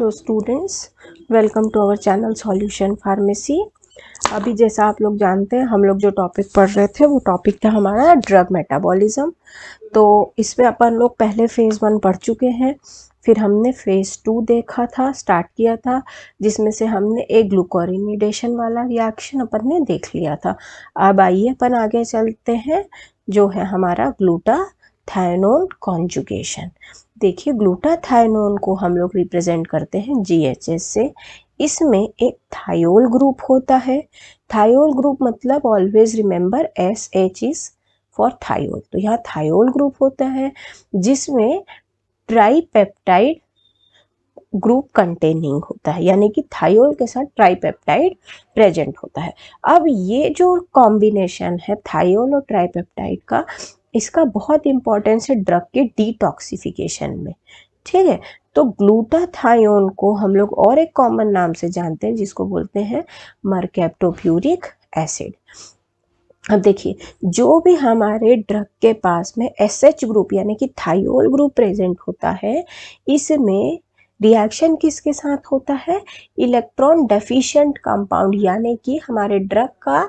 hello students welcome to our channel solution pharmacy अभी जैसा आप लोग जानते हैं हम लोग जो टॉपिक पढ़ रहे थे वो टॉपिक था हमारा ड्रग मेटाबॉलिज्म तो इसमें अपन लोग पहले फ़ेज़ वन पढ़ चुके हैं फिर हमने फ़ेज़ टू देखा था स्टार्ट किया था जिसमें से हमने एक ग्लूकोरिनेडेशन वाला रिएक्शन अपन ने देख लिया था अब आइए अपन आगे चलते हैं जो है हमारा ग्लूटा थायनोन कॉन्जुगेशन देखिए ग्लूटाथायनोन को हम लोग रिप्रेजेंट करते हैं जीएचएस से इसमें एक थायोल ग्रुप होता है थायोल ग्रुप मतलब always remember S H is for thiol तो यहाँ थायोल ग्रुप होता है जिसमें ट्राईपेप्टाइड ग्रुप कंटेनिंग होता है यानी कि थायोल के साथ ट्राईपेप्टाइड प्रेजेंट होता है अब ये जो कॉम्बिनेशन है थायोल और ट्राईपेप्टाइड का इसका बहुत इंपॉर्टेंस है ड्रग के डिटॉक्सिफिकेशन में ठीक है तो ग्लूटाथायोन को हम लोग और एक कॉमन नाम से जानते हैं जिसको बोलते हैं मरकेप्टोप्यूरिक एसिड अब देखिए जो भी हमारे ड्रग के पास में एस एच ग्रुप यानी कि थायोल ग्रुप प्रेजेंट होता है इसमें रिएक्शन किसके साथ होता है इलेक्ट्रॉन डेफिशिएंट कंपाउंड यानी कि हमारे ड्रग का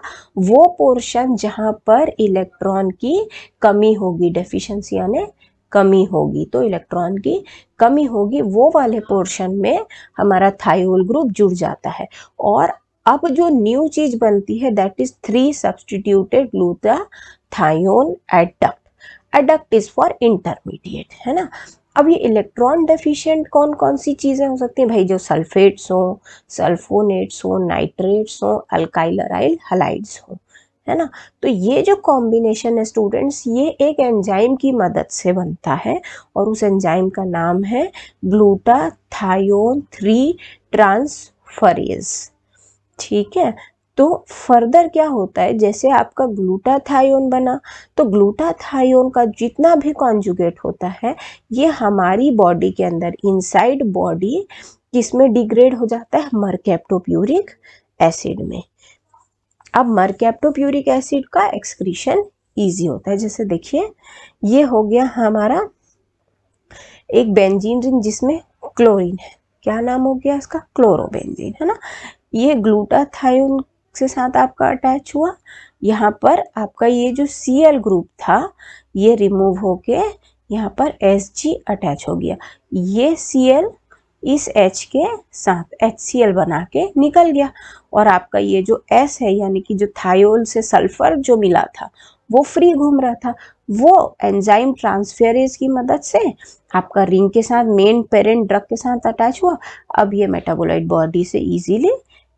वो पोर्शन जहाँ पर इलेक्ट्रॉन की कमी होगी डेफिशिएंसी यानी कमी होगी तो इलेक्ट्रॉन की कमी होगी वो वाले पोर्शन में हमारा थायोल ग्रुप जुड़ जाता है और अब जो न्यू चीज बनती है that is three substituted glutathione adduct adduct is for intermediate है ना अब ये इलेक्ट्रॉन डेफिशिएंट कौन कौन सी चीज़ें हो सकती हैं भाई जो सल्फेट्स हों सल्फोनेट्स हों नाइट्रेट्स हों अल्काइलराइल हलाइड्स हों है ना तो ये जो कॉम्बिनेशन है स्टूडेंट्स ये एक एंजाइम की मदद से बनता है और उस एंजाइम का नाम है ग्लूटा थायोन थ्री ट्रांसफरेज ठीक है तो फर्दर क्या होता है जैसे आपका ग्लूटाथायोन बना तो ग्लूटाथायोन का जितना भी कॉन्जुगेट होता है ये हमारी बॉडी के अंदर इनसाइड बॉडी किसमें डिग्रेड हो जाता है मरकेप्टोप्यूरिक एसिड में अब मरकेप्टोप्यूरिक एसिड का एक्सक्रीशन ईजी होता है जैसे देखिए ये हो गया हमारा एक बेंजीन रिंग जिसमें क्लोरीन है क्या नाम हो गया इसका क्लोरोबेंजीन है ना ये ग्लूटाथायोन के साथ आपका अटैच हुआ यहाँ पर आपका ये जो सी एल ग्रुप था ये रिमूव होके यहाँ पर एस जी अटैच हो गया ये सी एल इस एच के साथ एच सी एल बना के निकल गया और आपका ये जो एस है यानी कि जो थायोल से सल्फर जो मिला था वो फ्री घूम रहा था वो एंजाइम ट्रांसफेरेज की मदद से आपका रिंग के साथ मेन पेरेंट ड्रग के साथ अटैच हुआ अब ये मेटाबोलाइट बॉडी से इजीली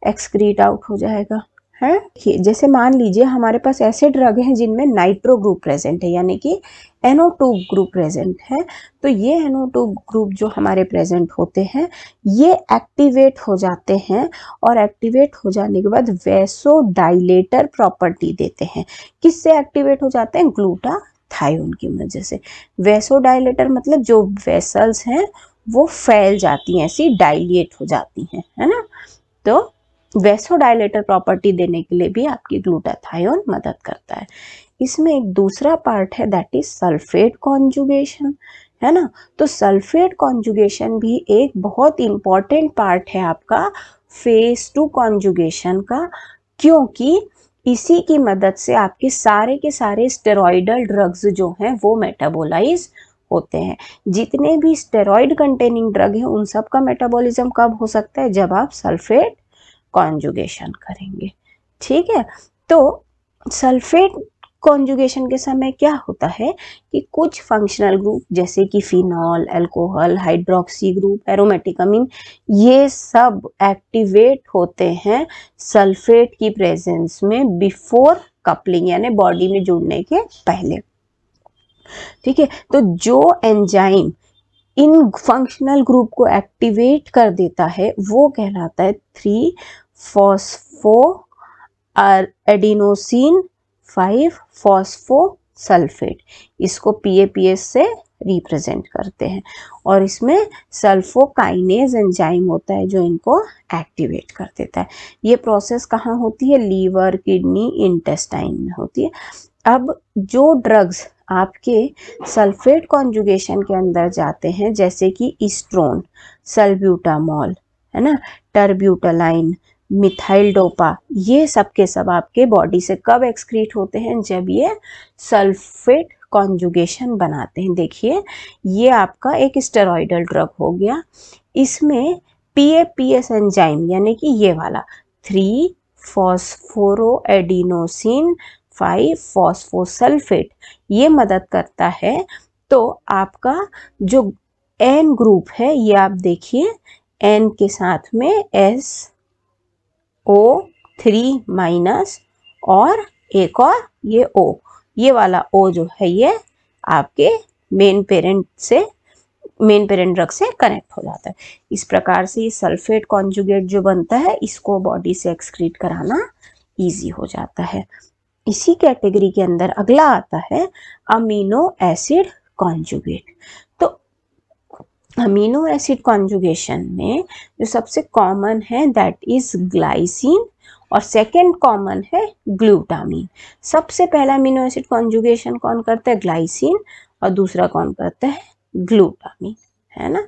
एक्सक्रीट आउट हो जाएगा है जैसे मान लीजिए हमारे पास ऐसे ड्रग हैं जिनमें नाइट्रो ग्रुप प्रेजेंट है यानी कि एनो टू ग्रुप प्रेजेंट है तो ये एनो टू ग्रुप जो हमारे प्रेजेंट होते हैं ये एक्टिवेट हो जाते हैं और एक्टिवेट हो जाने के बाद वैसो डाइलेटर प्रॉपर्टी देते हैं किससे एक्टिवेट हो जाते हैं ग्लूटा थायोन की वजह से वैसो डायलेटर मतलब जो वेसल्स हैं वो फैल जाती हैं ऐसी डाइलेट हो जाती हैं है ना तो वेसोडाइलेटर प्रॉपर्टी देने के लिए भी आपकी ग्लूटाथायोन मदद करता है इसमें एक दूसरा पार्ट है दैट इज सल्फेट कॉन्जुगेशन है ना तो सल्फेट कॉन्जुगेशन भी एक बहुत इंपॉर्टेंट पार्ट है आपका फेस टू कॉन्जुगेशन का क्योंकि इसी की मदद से आपके सारे के सारे स्टेरॉइडल ड्रग्स जो हैं वो मेटाबोलाइज होते हैं जितने भी स्टेरॉइड कंटेनिंग ड्रग हैं उन सब का मेटाबॉलिज्म कब हो सकता है जब आप सल्फेट कॉन्जुगेशन करेंगे ठीक है तो सल्फेट कॉन्जुगेशन के समय क्या होता है कि कुछ फंक्शनल ग्रुप जैसे कि phenol alcohol hydroxy group aromatic amine ये सब एक्टिवेट होते हैं सल्फेट की प्रेजेंस में बिफोर कपलिंग यानी बॉडी में जुड़ने के पहले ठीक है तो जो एंजाइम इन फंक्शनल ग्रुप को एक्टिवेट कर देता है वो कहलाता है three phospho adenosine five phospho sulphate इसको पी से रिप्रेजेंट करते हैं और इसमें सल्फोकाइनेज एंजाइम होता है जो इनको एक्टिवेट कर देता है ये प्रोसेस कहाँ होती है लीवर किडनी इंटेस्टाइन में होती है अब जो ड्रग्स आपके सल्फेट कॉन्जुगेशन के अंदर जाते हैं जैसे कि इस्ट्रोन सल्ब्यूटामॉल है ना टर्ब्यूटालाइन मिथाइल डोपा ये सब के सब आपके बॉडी से कब एक्सक्रीट होते हैं जब ये सल्फेट कॉन्जुगेशन बनाते हैं देखिए ये आपका एक स्टेरॉइडल ड्रग हो गया इसमें P A P S enzyme यानी कि ये वाला three phosphoro adenosine five phosphosulphate ये मदद करता है तो आपका जो एन ग्रुप है ये आप देखिए एन के साथ में एस ओ थ्री माइनस और एक और ये ओ ये वाला ओ जो है ये आपके मेन पेरेंट से मेन पेरेंट ड्रग से कनेक्ट हो जाता है इस प्रकार से ये सल्फेट कॉन्जुगेट जो बनता है इसको बॉडी से एक्सक्रीट कराना इजी हो जाता है इसी कैटेगरी के अंदर अगला आता है amino acid conjugate amino acid conjugation में जो सबसे कॉमन है दैट इज ग्लाइसिन और सेकेंड कॉमन है ग्लूटामिन सबसे पहला अमीनो एसिड कॉन्जुगेशन कौन करता है ग्लाइसिन और दूसरा कौन करता है ग्लूटामिन है ना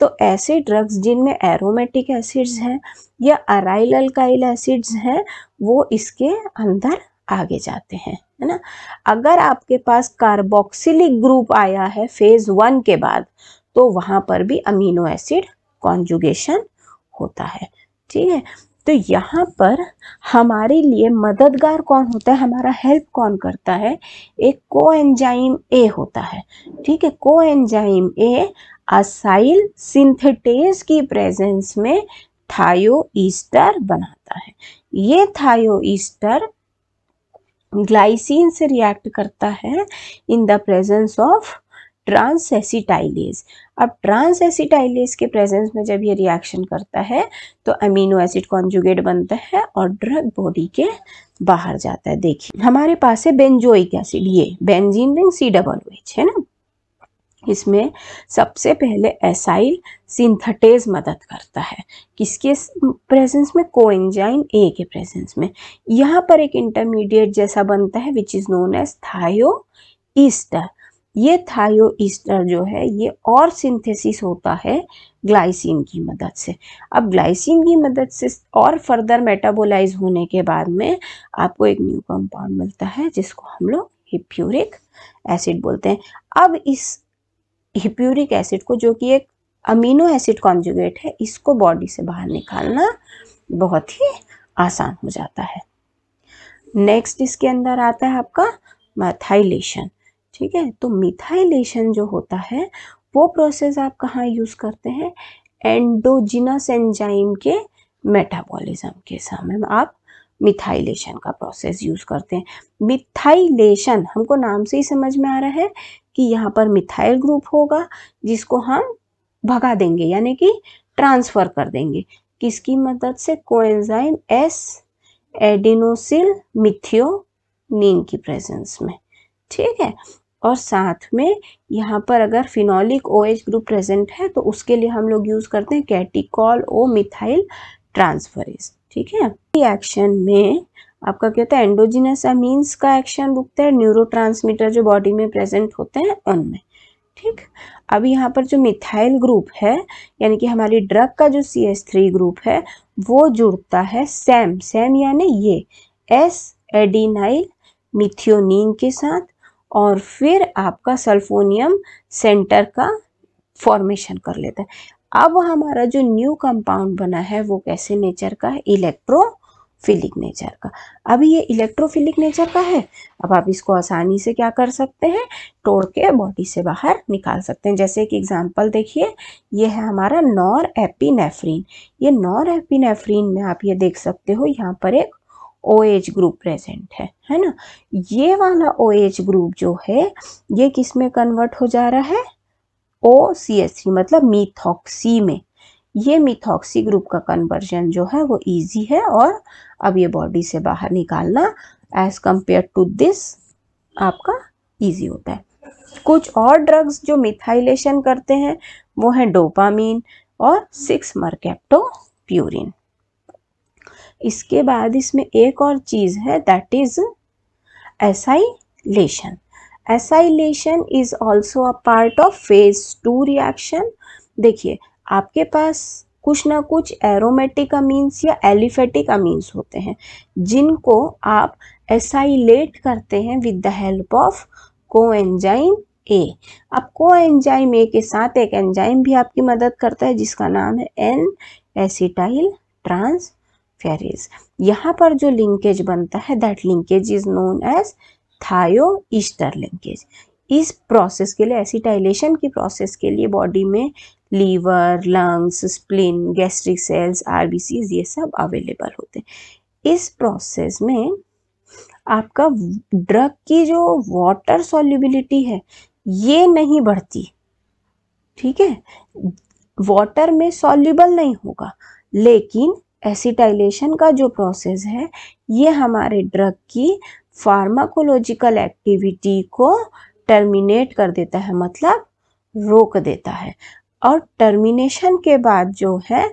तो ऐसे ड्रग्स जिनमें एरोमेटिक एसिड्स हैं या अराइल अल्काइल एसिड्स हैं वो इसके अंदर आगे जाते हैं है ना अगर आपके पास कार्बोक्सिलिक ग्रुप आया है फेज वन के बाद तो वहाँ पर भी अमीनो एसिड कॉन्जुगेशन होता है ठीक है तो यहाँ पर हमारे लिए मददगार कौन होता है हमारा हेल्प कौन करता है एक को एंजाइम ए होता है ठीक है coenzyme A acyl synthetase की प्रेजेंस में थायो ईस्टर बनाता है ये थायो ईस्टर ग्लाइसिन से रिएक्ट करता है in the presence of transacetylase अब ट्रांसएसिटाइलेज के प्रेजेंस में जब ये रिएक्शन करता है तो अमीनो एसिड कॉन्जुगेट बनता है और ड्रग बॉडी के बाहर जाता है देखिए हमारे पास है बेंजोइक एसिड ये benzene ring C double H है ना इसमें सबसे पहले एसाइल सिंथेटेज मदद करता है किसके प्रेजेंस में कोएंजाइन ए के प्रेजेंस में यहाँ पर एक इंटरमीडिएट जैसा बनता है which is known as thioester ये थायो ईस्टर जो है ये और सिंथेसिस होता है ग्लाइसिन की मदद से अब ग्लाइसिन की मदद से और फर्दर मेटाबोलाइज होने के बाद में आपको एक न्यू कंपाउंड मिलता है जिसको हम लोग हिप्यूरिक एसिड बोलते हैं अब इस हिप्यूरिक एसिड को जो कि एक अमीनो एसिड कॉन्जुगेट है इसको बॉडी से बाहर निकालना बहुत ही आसान हो जाता है नेक्स्ट इसके अंदर आता है आपका मैथाइलेशन ठीक है तो मिथाइलेशन जो होता है वो प्रोसेस आप कहाँ यूज़ करते हैं एंडोजिनस एंजाइम के मेटाबॉलिज्म के समय आप मिथाइलेशन का प्रोसेस यूज़ करते हैं मिथाइलेशन हमको नाम से ही समझ में आ रहा है कि यहाँ पर मिथाइल ग्रुप होगा जिसको हम भगा देंगे यानी कि ट्रांसफ़र कर देंगे किसकी मदद से कोएंजाइम एस एडिनोसिल मिथियोनिन की प्रेजेंस में ठीक है और साथ में यहाँ पर अगर phenolic O H group present है तो उसके लिए हम लोग यूज़ करते हैं कैटिकॉल ओ मिथाइल ट्रांसफरेज ठीक है रिएक्शन में आपका क्या होता है एंडोजिनस अमीन्स का एक्शन रुकता है ट्रांसमीटर जो बॉडी में प्रेजेंट होते हैं उनमें ठीक अब यहाँ पर जो मिथाइल ग्रुप है यानी कि हमारी ड्रग का जो सी एस थ्री ग्रुप है वो जुड़ता है सैम सैम यानी ये एस एडिनाइल मिथियोनिन के साथ और फिर आपका सल्फोनियम सेंटर का फॉर्मेशन कर लेता है अब हमारा जो न्यू कंपाउंड बना है वो कैसे नेचर का है इलेक्ट्रोफिलिक नेचर का अब ये इलेक्ट्रोफिलिक नेचर का है अब आप इसको आसानी से क्या कर सकते हैं तोड़ के बॉडी से बाहर निकाल सकते हैं जैसे एक एग्जांपल देखिए ये है हमारा नॉर एपिनेफ्रीन ये नॉर एपिनेफ्रीन में आप ये देख सकते हो यहाँ पर एक ओ एच ग्रुप प्रेजेंट है है ना ये वाला ओ एच ग्रुप जो है ये किस में कन्वर्ट हो जा रहा है ओ सी एस सी मतलब मीथॉक्सी में ये मिथॉक्सी ग्रुप का कन्वर्जन जो है वो इजी है और अब ये बॉडी से बाहर निकालना एज कंपेयर टू दिस आपका इजी होता है कुछ और ड्रग्स जो मिथाइलेशन करते हैं वो हैं डोपामीन और सिक्स मरकेप्टो प्यूरिन इसके बाद इसमें एक और चीज़ है that is acylation acylation is also a part of phase two reaction देखिए आपके पास कुछ ना कुछ एरोमेटिक अमीन्स या एलिफेटिक अमीन्स होते हैं जिनको आप एसाइलेट करते हैं with the help of coenzyme A अब को एंजाइम ए के साथ एक एंजाइम भी आपकी मदद करता है जिसका नाम है एन एसिटाइल ट्रांस फेरीज यहाँ पर जो लिंकेज बनता है that linkage is known as thioester linkage इस प्रोसेस के लिए एसिटाइलेशन की प्रोसेस के लिए बॉडी में liver lungs spleen gastric cells RBCs ये सब अवेलेबल होते हैं इस प्रोसेस में आपका ड्रग की जो वाटर सॉल्युबिलिटी है ये नहीं बढ़ती ठीक है वाटर में सॉल्युबल नहीं होगा लेकिन एसिटाइलेशन का जो प्रोसेस है ये हमारे ड्रग की फार्माकोलॉजिकल एक्टिविटी को टर्मिनेट कर देता है मतलब रोक देता है और टर्मिनेशन के बाद जो है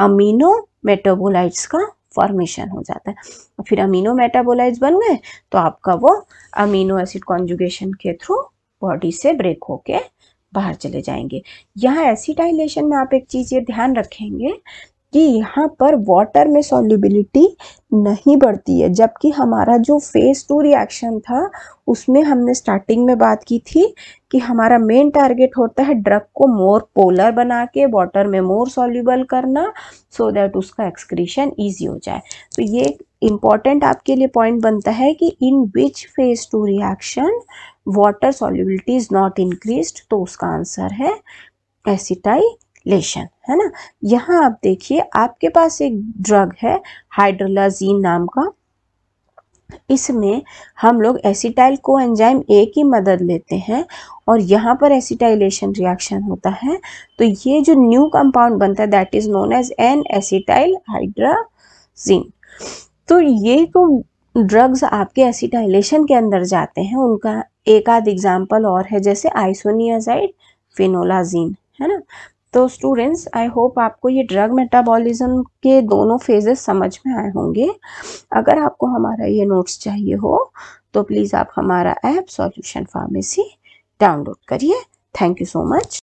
अमीनो मेटाबोलाइट्स का फॉर्मेशन हो जाता है तो फिर अमीनो मेटाबोलाइट्स बन गए तो आपका वो अमीनो एसिड कॉन्जुगेशन के थ्रू बॉडी से ब्रेक होके बाहर चले जाएंगे यहाँ एसिटाइलेशन में आप एक चीज़ ये ध्यान रखेंगे कि यहाँ पर वाटर में सॉल्युबिलिटी नहीं बढ़ती है जबकि हमारा जो फेज़ टू रिएक्शन था उसमें हमने स्टार्टिंग में बात की थी कि हमारा मेन टारगेट होता है ड्रग को मोर पोलर बना के वाटर में मोर सॉल्युबल करना सो so दैट उसका एक्सक्रीशन ईजी हो जाए तो ये इम्पॉर्टेंट आपके लिए पॉइंट बनता है कि in which phase two reaction water solubility is not increase तो उसका आंसर है एसिटाइलेशन है ना यहाँ आप देखिए आपके पास एक ड्रग है हाइड्रोलाजीन नाम का इसमें हम लोग एसिटाइल को एंजाइम ए की मदद लेते हैं और यहाँ पर एसिटाइलेशन रिएक्शन होता है तो ये जो न्यू कंपाउंड बनता है that is known as N acetyl hydrazine तो ये तो ड्रग्स आपके एसिटाइलेशन के अंदर जाते हैं उनका एक आध एग्जाम्पल और है जैसे आइसोनियाजाइड फिनोलाजीन है ना तो स्टूडेंट्स आई होप आपको ये ड्रग मेटाबॉलिज्म के दोनों फेजेस समझ में आए होंगे अगर आपको हमारा ये नोट्स चाहिए हो तो प्लीज़ आप हमारा ऐप सॉल्यूशन फार्मेसी डाउनलोड करिए थैंक यू सो मच